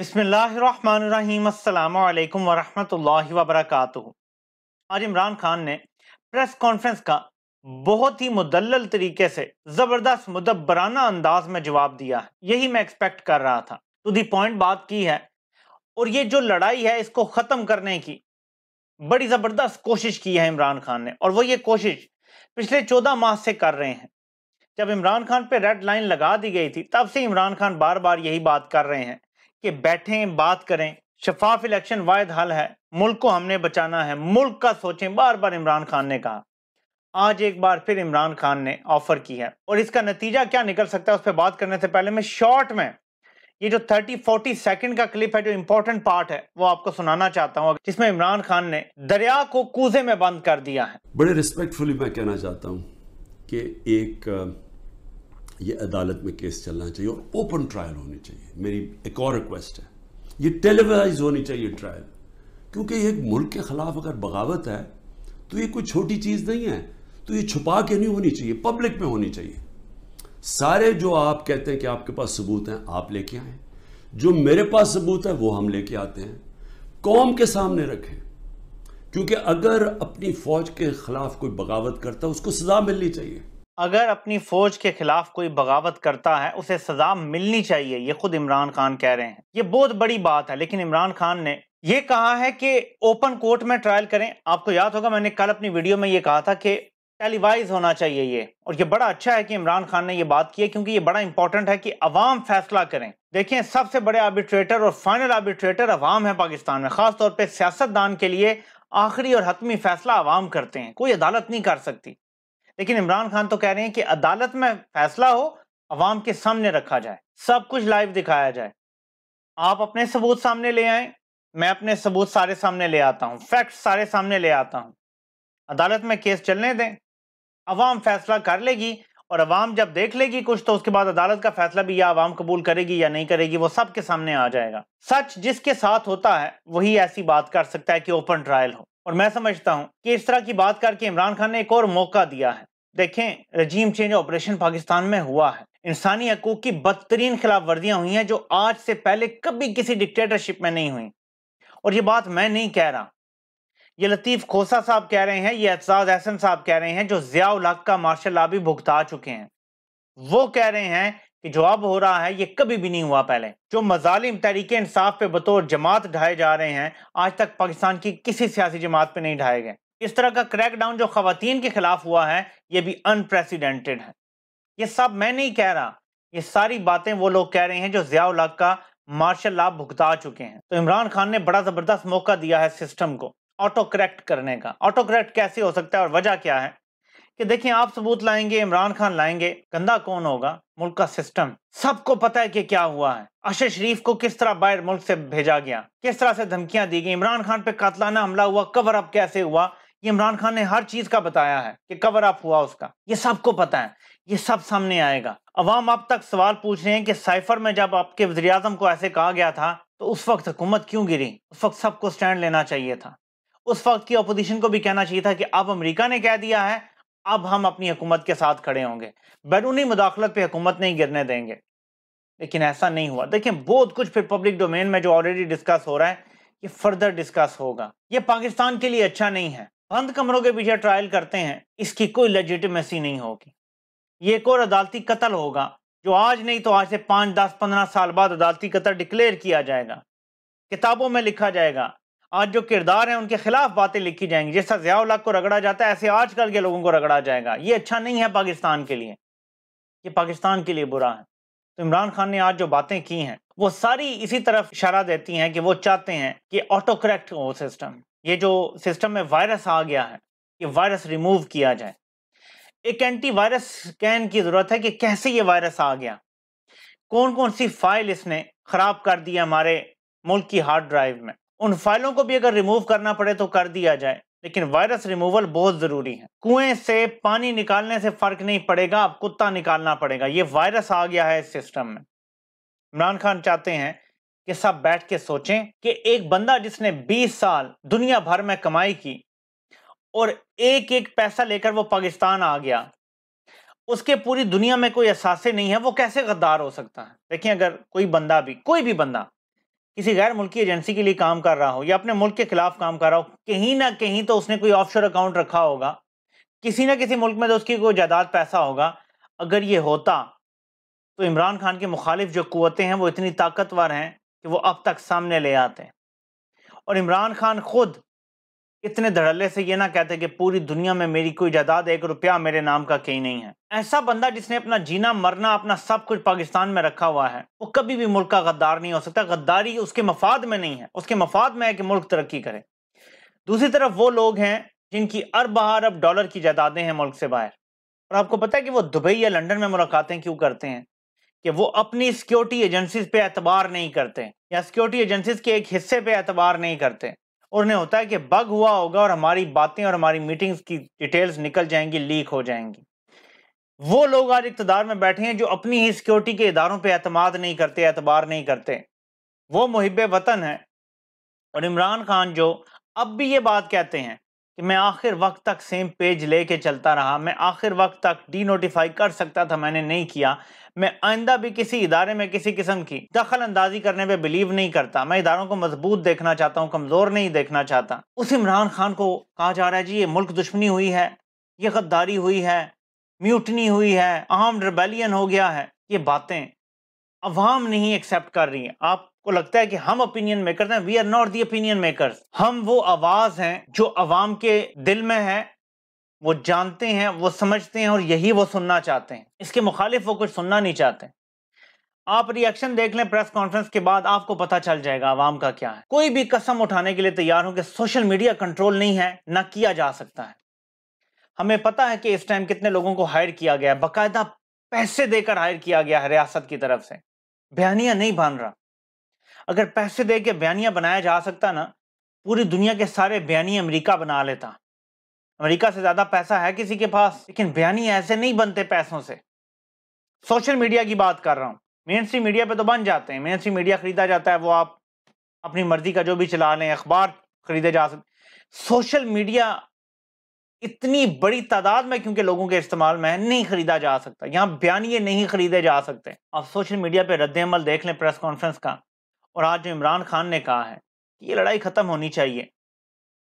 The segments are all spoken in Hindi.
बसमीम् अल्लाम आज इमरान खान ने प्रेस कॉन्फ्रेंस का बहुत ही मुदल तरीके से ज़बरदस्त मुदबराना अंदाज में जवाब दिया है यही मैं एक्सपेक्ट कर रहा था टू तो दी पॉइंट बात की है और ये जो लड़ाई है इसको ख़त्म करने की बड़ी ज़बरदस्त कोशिश की है इमरान खान ने और वो ये कोशिश पिछले चौदह माह से कर रहे हैं जब इमरान खान पे रेड लाइन लगा दी गई थी तब से इमरान खान बार बार यही बात कर रहे हैं कि बैठें बात करें शफाफ इलेक्शन वायद हल है मुल्क को हमने बचाना है मुल्क का सोचें बार बार इमरान खान ने कहा आज एक बार फिर इमरान खान ने ऑफर की है और इसका नतीजा क्या निकल सकता है उस पर बात करने से पहले मैं शॉर्ट में ये जो 30 40 सेकंड का क्लिप है जो इंपॉर्टेंट पार्ट है वो आपको सुनाना चाहता हूँ जिसमें इमरान खान ने दरिया को कूजे में बंद कर दिया है बड़े रिस्पेक्टफुली मैं कहना चाहता हूँ कि एक ये अदालत में केस चलना चाहिए और ओपन ट्रायल होनी चाहिए मेरी एक और रिक्वेस्ट है ये टेलीवाइज होनी चाहिए ट्रायल क्योंकि एक मुल्क के ख़िलाफ़ अगर बगावत है तो ये कोई छोटी चीज़ नहीं है तो ये छुपा के नहीं होनी चाहिए पब्लिक में होनी चाहिए सारे जो आप कहते हैं कि आपके पास सबूत हैं आप लेके आए जो मेरे पास सबूत है वो हम लेके आते हैं कौम के सामने रखें क्योंकि अगर अपनी फौज के खिलाफ कोई बगावत करता है उसको सजा मिलनी चाहिए अगर अपनी फौज के खिलाफ कोई बगावत करता है उसे सजा मिलनी चाहिए ये खुद इमरान खान कह रहे हैं ये बहुत बड़ी बात है लेकिन इमरान खान ने ये कहा है कि ओपन कोर्ट में ट्रायल करें आपको याद होगा मैंने कल अपनी वीडियो में ये कहा था कि टेलीवाइज होना चाहिए ये और ये बड़ा अच्छा है कि इमरान खान ने ये बात की है क्योंकि ये बड़ा इंपॉर्टेंट है कि अवाम फैसला करें देखिए सबसे बड़े आर्बिट्रेटर और फाइनल आर्बिट्रेटर अवाम है पाकिस्तान में खासतौर पर सियासतदान के लिए आखिरी और हतमी फैसला अवाम करते हैं कोई अदालत नहीं कर सकती लेकिन इमरान खान तो कह रहे हैं कि अदालत में फैसला हो अवाम के सामने रखा जाए सब कुछ लाइव दिखाया जाए आप अपने सबूत सामने ले आए मैं अपने सबूत सारे सामने ले आता हूँ फैक्ट सारे सामने ले आता हूँ अदालत में केस चलने दें अवाम फैसला कर लेगी और अवाम जब देख लेगी कुछ तो उसके बाद अदालत का फैसला भी या अवाम कबूल करेगी या नहीं करेगी वो सबके सामने आ जाएगा सच जिसके साथ होता है वही ऐसी बात कर सकता है कि ओपन ट्रायल हो और मैं समझता हूँ कि इस तरह की बात करके इमरान खान ने एक और मौका दिया है देखें रजीम चेंज ऑपरेशन पाकिस्तान में हुआ है इंसानी हकूक की बदतरीन खिलाफ वर्जियां हुई हैं जो आज से पहले कभी किसी डिक्टेटरशिप में नहीं हुई और ये बात मैं नहीं कह रहा ये लतीफ़ खोसा साहब कह रहे हैं ये एजाज एहसन साहब कह रहे हैं जो ज़िया उलाक का मार्शल ला भी भुगता चुके हैं वो कह रहे हैं कि जो अब हो रहा है ये कभी भी नहीं हुआ पहले जो मजालिम तरीके इंसाफ पे बतौर जमात ढाए जा रहे हैं आज तक पाकिस्तान की किसी सियासी जमात पे नहीं ढाए गए इस तरह का क्रैकडाउन जो खातन के खिलाफ हुआ है ये भी अनप्रेसिडेंटेड है ये सब मैं नहीं कह रहा ये सारी बातें वो लोग कह रहे हैं जो जियाउल का मार्शल लाभ भुगता चुके हैं तो इमरान खान ने बड़ा जबरदस्त मौका दिया है सिस्टम को ऑटो करेक्ट करने का ऑटो करेक्ट कैसे हो सकता है और वजह क्या है कि देखिए आप सबूत लाएंगे इमरान खान लाएंगे गंदा कौन होगा मुल्क का सिस्टम सबको पता है कि क्या हुआ है अशर शरीफ को किस तरह बाहर मुल्क से भेजा गया किस तरह से धमकियां दी गई इमरान खान पे कातलाना हमला हुआ कवर अप कैसे हुआ ये इमरान खान ने हर चीज का बताया है कि कवर अप हुआ उसका ये सबको पता है ये सब सामने आएगा अवाम अब तक सवाल पूछ रहे हैं कि साइफर में जब आपके वजी अजम को ऐसे कहा गया था तो उस वक्त हुकूमत क्यों गिरी उस वक्त सबको स्टैंड लेना चाहिए था उस वक्त की अपोजिशन को भी कहना चाहिए था कि अब अमरीका ने कह दिया है अब हम अपनी हुकूमत के साथ खड़े होंगे बैरूनी मुदाखलत पे हुकूमत नहीं गिरने देंगे लेकिन ऐसा नहीं हुआ देखिए बहुत कुछ फिर पब्लिक डोमेन में जो ऑलरेडी डिस्कस हो रहा है ये फर्दर डिस्कस होगा ये पाकिस्तान के लिए अच्छा नहीं है बंद कमरों के पीछे ट्रायल करते हैं इसकी कोई लजिटमेसी नहीं होगी ये एक और अदालती कत्ल होगा जो आज नहीं तो आज से पाँच दस पंद्रह साल बाद अदालती कत्ल डिक्लेयर किया जाएगा किताबों में लिखा जाएगा आज जो किरदार हैं उनके खिलाफ बातें लिखी जाएंगी जैसा जयाउल्ला को रगड़ा जाता है ऐसे आजकल के लोगों को रगड़ा जाएगा ये अच्छा नहीं है पाकिस्तान के लिए ये पाकिस्तान के लिए बुरा है तो इमरान खान ने आज जो बातें की हैं वो सारी इसी तरफ इशारा देती हैं कि वो चाहते हैं कि ऑटोक्रैक्ट हो सिस्टम ये जो सिस्टम में वायरस आ गया है ये वायरस रिमूव किया जाए एक एंटी वायरस स्कैन की ज़रूरत है कि कैसे ये वायरस आ गया कौन कौन सी फाइल इसने ख़राब कर दी हमारे मुल्क की हार्ड ड्राइव में उन फाइलों को भी अगर रिमूव करना पड़े तो कर दिया जाए लेकिन वायरस रिमूवल बहुत ज़रूरी है कुएं से पानी निकालने से फ़र्क नहीं पड़ेगा अब कुत्ता निकालना पड़ेगा ये वायरस आ गया है इस सिस्टम में इमरान खान चाहते हैं कि सब बैठ के सोचें कि एक बंदा जिसने 20 साल दुनिया भर में कमाई की और एक एक पैसा लेकर वो पाकिस्तान आ गया उसके पूरी दुनिया में कोई असासे नहीं है वो कैसे गद्दार हो सकता है देखिए अगर कोई बंदा भी कोई भी बंदा किसी गैर मुल्की एजेंसी के लिए काम कर रहा हो या अपने मुल्क के खिलाफ काम कर रहा हो कहीं ना कहीं तो उसने कोई ऑफशोर अकाउंट रखा होगा किसी ना किसी मुल्क में तो उसकी कोई जायदाद पैसा होगा अगर ये होता तो इमरान खान के मुखालिफ जो कुतें हैं वो इतनी ताकतवर हैं कि वो अब तक सामने ले आते हैं और इमरान खान खुद इतने धड़ल्ले से ये ना कहते कि पूरी दुनिया में मेरी कोई जायदाद एक रुपया मेरे नाम का कहीं नहीं है ऐसा बंदा जिसने अपना जीना मरना अपना सब कुछ पाकिस्तान में रखा हुआ है वो कभी भी मुल्क का गद्दार नहीं हो सकता गद्दारी उसके मफाद में नहीं है उसके मफाद में है कि मुल्क तरक्की करे दूसरी तरफ वो लोग हैं जिनकी अरब अरब डॉलर की जायदादें हैं मुल्क से बाहर और आपको पता है कि वो दुबई या लंडन में मुलाकातें क्यों करते हैं कि वो अपनी सिक्योरिटी एजेंसीज पे एतबार नहीं करते या सिक्योरिटी एजेंसीज के एक हिस्से पे एतबार नहीं करते और उन्हें होता है कि बग हुआ होगा और हमारी बातें और हमारी मीटिंग्स की डिटेल्स निकल जाएंगी लीक हो जाएंगी वो लोग आज इकतदार में बैठे हैं जो अपनी ही सिक्योरिटी के इदारों पर अतमाद नहीं करते एतबार नहीं करते वो मुहब वतन है और इमरान खान जो अब भी ये बात कहते हैं कि मैं आखिर वक्त तक सेम पेज लेके चलता रहा मैं आखिर वक्त तक डी नोटिफाई कर सकता था मैंने नहीं किया मैं आइंदा भी किसी इदारे में किसी किस्म की दखल अंदाजी करने पे बिलीव नहीं करता मैं इदारों को मजबूत देखना चाहता हूँ कमज़ोर नहीं देखना चाहता उस इमरान खान को कहा जा रहा है जी ये मुल्क दुश्मनी हुई है ये गद्दारी हुई है म्यूटनी हुई है आम रिबेलियन हो गया है ये बातें अवाम नहीं एक्सेप्ट कर रही है आपको लगता है कि हम ओपिनियन मेकर हैं we are not the opinion maker हम वो आवाज़ हैं जो अवाम के दिल में है वो जानते हैं वो समझते हैं और यही वो सुनना चाहते हैं इसके मुखालिफ वो कुछ सुनना नहीं चाहते आप रिएक्शन देख लें प्रेस कॉन्फ्रेंस के बाद आपको पता चल जाएगा आवाम का क्या है कोई भी कसम उठाने के लिए तैयार हो कि सोशल मीडिया कंट्रोल नहीं है ना किया जा सकता है हमें पता है कि इस टाइम कितने लोगों को हायर किया गया है बाकायदा पैसे देकर हायर किया गया है रियासत की तरफ से बयानिया नहीं बन रहा अगर पैसे दे के बयानिया बनाया जा सकता ना पूरी दुनिया के सारे बयानी अमेरिका बना लेता अमेरिका से ज़्यादा पैसा है किसी के पास लेकिन बयानी ऐसे नहीं बनते पैसों से सोशल मीडिया की बात कर रहा हूँ मेन स्ट्रीम मीडिया पे तो बन जाते हैं मेन स्ट्रीम मीडिया खरीदा जाता है वो आप अपनी मर्जी का जो भी चला लें अखबार खरीदे जा सकते सोशल मीडिया इतनी बड़ी तादाद में क्योंकि लोगों के इस्तेमाल में नहीं खरीदा जा सकता यहाँ बयानिए नहीं खरीदे जा सकते आप सोशल मीडिया पर रद्दमल देख लें प्रेस कॉन्फ्रेंस का और आज जो इमरान खान ने कहा है कि ये लड़ाई ख़त्म होनी चाहिए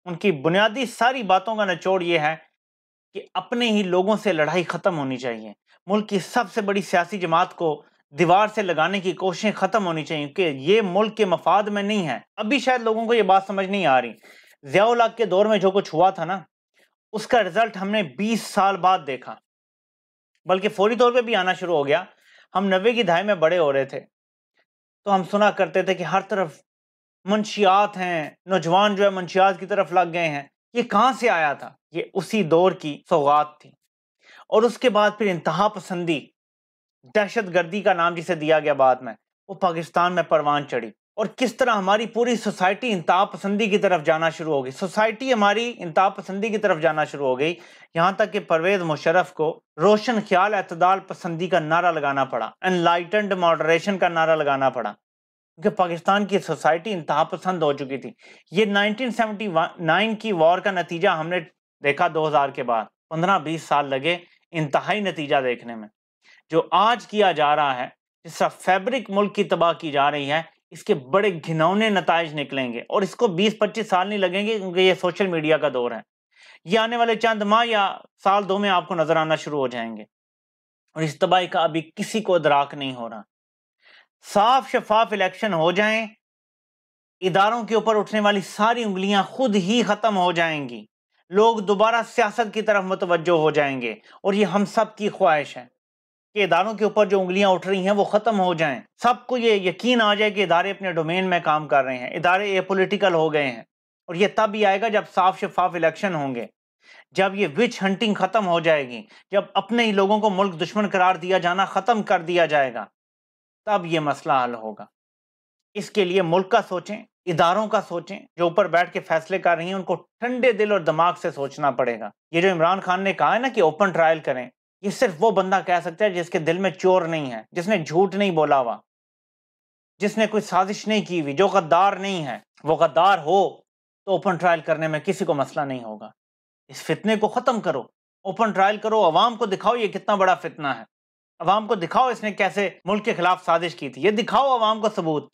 उनकी बुनियादी सारी बातों का निचोड़ ये है कि अपने ही लोगों से लड़ाई ख़त्म होनी चाहिए मुल्क की सबसे बड़ी सियासी जमात को दीवार से लगाने की कोशिशें ख़त्म होनी चाहिए कि ये मुल्क के मफाद में नहीं है अभी शायद लोगों को ये बात समझ नहीं आ रही जियाउल के दौर में जो कुछ हुआ था ना उसका रिजल्ट हमने 20 साल बाद देखा बल्कि फौरी तौर पे भी आना शुरू हो गया हम नब्बे की दहाई में बड़े हो रहे थे तो हम सुना करते थे कि हर तरफ मंशियात हैं नौजवान जो है मंशियात की तरफ लग गए हैं ये कहाँ से आया था ये उसी दौर की सौगात थी और उसके बाद फिर इंतहा पसंदी दहशत गर्दी का नाम जिसे दिया गया बाद में वो पाकिस्तान में परवान चढ़ी और किस तरह हमारी पूरी सोसाइटी इंतहा पसंदी की तरफ जाना शुरू हो गई सोसाइटी हमारी इंतहा पसंदी की तरफ जाना शुरू हो गई यहाँ तक कि परवेज मुशरफ को रोशन ख्याल अतदाल पसंदी का नारा लगाना पड़ा एनलाइटन मॉडरेशन का नारा लगाना पड़ा क्योंकि पाकिस्तान की सोसाइटी इंतहा पसंद हो चुकी थी ये 1979 की वॉर का नतीजा हमने देखा 2000 के बाद 15-20 साल लगे इंतहाई नतीजा देखने में जो आज किया जा रहा है जिस फैब्रिक मुल्क की तबाह की जा रही है इसके बड़े घिनौने नतज निकलेंगे और इसको 20-25 साल नहीं लगेंगे क्योंकि ये सोशल मीडिया का दौर है ये आने वाले चंद माह या साल दो में आपको नजर आना शुरू हो जाएंगे और इस तबाही का अभी किसी को अदराक नहीं हो रहा साफ शफाफ इलेक्शन हो जाएं इदारों के ऊपर उठने वाली सारी उंगलियां खुद ही खत्म हो जाएंगी लोग दोबारा सियासत की तरफ मुतवजो हो जाएंगे और ये हम सब की ख्वाहिश है कि इदारों के ऊपर जो उंगलियां उठ रही हैं वो ख़त्म हो जाएं सबको ये यकीन आ जाए कि इदारे अपने डोमेन में काम कर रहे हैं इदारे ए पोलिटिकल हो गए हैं और ये तब ही आएगा जब साफ शफाफ इलेक्शन होंगे जब ये विच हंटिंग ख़त्म हो जाएगी जब अपने ही लोगों को मुल्क दुश्मन करार दिया जाना ख़त्म कर दिया जाएगा तब ये मसला हल होगा इसके लिए मुल्क का सोचें इदारों का सोचें जो ऊपर बैठ के फैसले कर रही हैं उनको ठंडे दिल और दिमाग से सोचना पड़ेगा ये जो इमरान खान ने कहा है ना कि ओपन ट्रायल करें ये सिर्फ वो बंदा कह सकता है जिसके दिल में चोर नहीं है जिसने झूठ नहीं बोला हुआ जिसने कोई साजिश नहीं की हुई जो गद्दार नहीं है वो गद्दार हो तो ओपन ट्रायल करने में किसी को मसला नहीं होगा इस फितने को ख़त्म करो ओपन ट्रायल करो अवाम को दिखाओ ये कितना बड़ा फितना है अवाम को दिखाओ इसने कैसे मुल्क के खिलाफ साजिश की थी ये दिखाओ अवाम को सबूत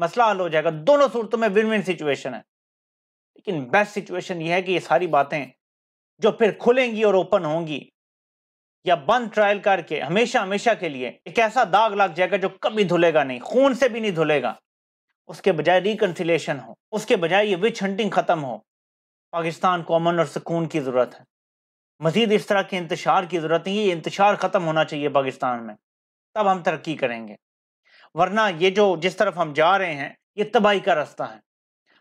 मसला हल हो जाएगा दोनों सूरतों में विन विन सिचुएशन है लेकिन बेस्ट सिचुएशन ये है कि ये सारी बातें जो फिर खुलेंगी और ओपन होंगी या बंद ट्रायल करके हमेशा हमेशा के लिए एक ऐसा दाग लग जाएगा जो कभी धुलेगा नहीं खून से भी नहीं धुलेगा उसके बजाय रिकनसिलेशन हो उसके बजाय ये विच हंटिंग ख़त्म हो पाकिस्तान को अमन और सुकून की ज़रूरत है मजीद इस तरह के इंतशार की ज़रूरत नहीं ये इंतशार ख़त्म होना चाहिए पाकिस्तान में तब हम तरक्की करेंगे वरना ये जो जिस तरफ हम जा रहे हैं ये तबाही का रास्ता है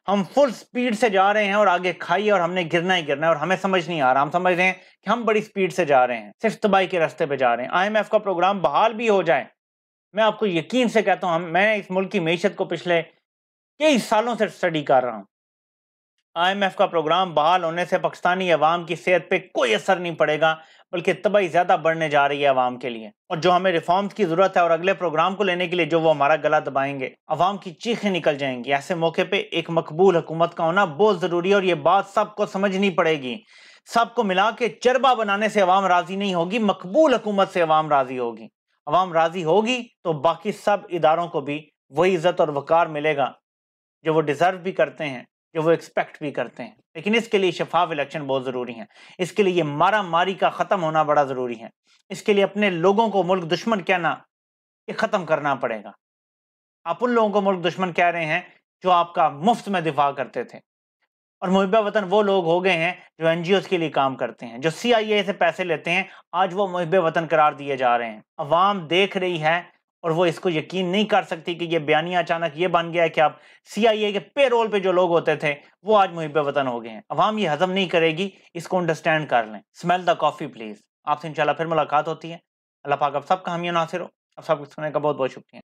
हम फुल स्पीड से जा रहे हैं और आगे खाई और हमने गिरना ही गिरना है और हमें समझ नहीं आ रहा हम समझ रहे हैं कि हम बड़ी स्पीड से जा रहे हैं सिर्फ तबाही के रास्ते पे जा रहे हैं आईएमएफ का प्रोग्राम बहाल भी हो जाए मैं आपको यकीन से कहता हूँ मैं इस मुल्क की मीशत को पिछले कई सालों से स्टडी कर रहा हूँ आईएमएफ का प्रोग्राम बहाल होने से पाकिस्तानी अवाम की सेहत पर कोई असर नहीं पड़ेगा बल्कि तबाही ज़्यादा बढ़ने जा रही है अवाम के लिए और जो हमें रिफॉर्म्स की ज़रूरत है और अगले प्रोग्राम को लेने के लिए जो वो हमारा गला दबाएंगे अवाम की चीखें निकल जाएंगी ऐसे मौके पर एक मकबूल हुकूमत का होना बहुत ज़रूरी है और ये बात सबको समझनी पड़ेगी सबको मिला के चरबा बनाने से अवाम राज़ी नहीं होगी मकबूल हुकूमत से अवाम राज़ी होगी अवाम राज़ी होगी तो बाकी सब इदारों को भी वही इज़्ज़त और वक़ार मिलेगा जो वो डिज़र्व भी करते हैं जो वो एक्सपेक्ट भी करते हैं लेकिन इसके लिए शफाफ इलेक्शन बहुत ज़रूरी है इसके लिए मारा मारी का ख़त्म होना बड़ा ज़रूरी है इसके लिए अपने लोगों को मुल्क दुश्मन कहना ये ख़त्म करना पड़ेगा आप उन लोगों को मुल्क दुश्मन कह रहे हैं जो आपका मुफ्त में दिफा करते थे और मुहबा वतन वो लोग हो गए हैं जो एन के लिए काम करते हैं जो सी से पैसे लेते हैं आज वो मुहिब वतन करार दिए जा रहे हैं अवाम देख रही है और वो इसको यकीन नहीं कर सकती कि ये बयानिया अचानक ये बन गया कि आप सीआईए के पेरोल पे जो लोग होते थे वो आज मुहिब वतन हो गए हैं अवाम ये हजम नहीं करेगी इसको अंडरस्टैंड कर लें स्मेल द कॉफ़ी प्लीज़ आपसे इंशाल्लाह फिर मुलाकात होती है अल्लाह पाक अब सबका हमिया नासिर हो आप सब सुनने का बहुत बहुत शुक्रिया